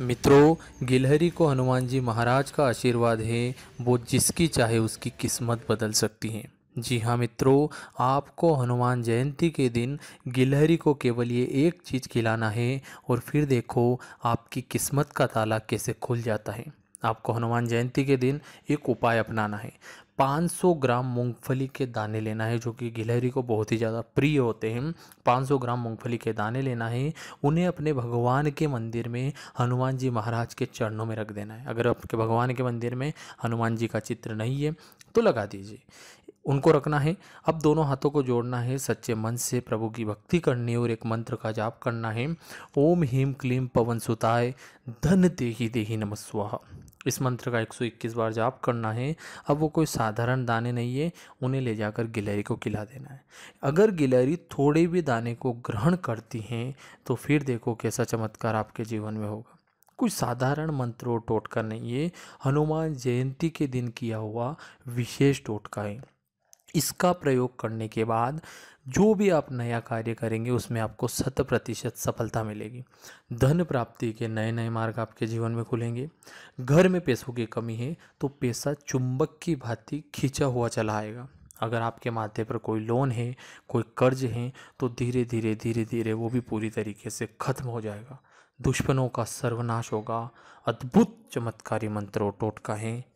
मित्रों गिलहरी को हनुमान जी महाराज का आशीर्वाद है वो जिसकी चाहे उसकी किस्मत बदल सकती है जी हाँ मित्रों आपको हनुमान जयंती के दिन गिलहरी को केवल ये एक चीज़ खिलाना है और फिर देखो आपकी किस्मत का ताला कैसे खुल जाता है आपको हनुमान जयंती के दिन एक उपाय अपनाना है 500 ग्राम मूंगफली के दाने लेना है जो कि गिलहरी को बहुत ही ज़्यादा प्रिय होते हैं 500 ग्राम मूंगफली के दाने लेना है उन्हें अपने भगवान के मंदिर में हनुमान जी महाराज के चरणों में रख देना है अगर आपके भगवान के मंदिर में हनुमान जी का चित्र नहीं है तो लगा दीजिए उनको रखना है अब दोनों हाथों को जोड़ना है सच्चे मन से प्रभु की भक्ति करनी और एक मंत्र का जाप करना है ओम ह्रीम क्लीम पवन सुताय धन देही देही नमस्वाहा इस मंत्र का 121 बार जाप करना है अब वो कोई साधारण दाने नहीं है उन्हें ले जाकर गिलहरी को खिला देना है अगर गिलहरी थोड़े भी दाने को ग्रहण करती हैं तो फिर देखो कैसा चमत्कार आपके जीवन में होगा कुछ साधारण मंत्रों टोटका नहीं है हनुमान जयंती के दिन किया हुआ विशेष टोटका है इसका प्रयोग करने के बाद जो भी आप नया कार्य करेंगे उसमें आपको शत प्रतिशत सफलता मिलेगी धन प्राप्ति के नए नए मार्ग आपके जीवन में खुलेंगे घर में पैसों की कमी है तो पैसा चुंबक की भांति खींचा हुआ चला आएगा अगर आपके माथे पर कोई लोन है कोई कर्ज है तो धीरे धीरे धीरे धीरे वो भी पूरी तरीके से खत्म हो जाएगा दुश्मनों का सर्वनाश होगा अद्भुत चमत्कारी मंत्रों टोटका है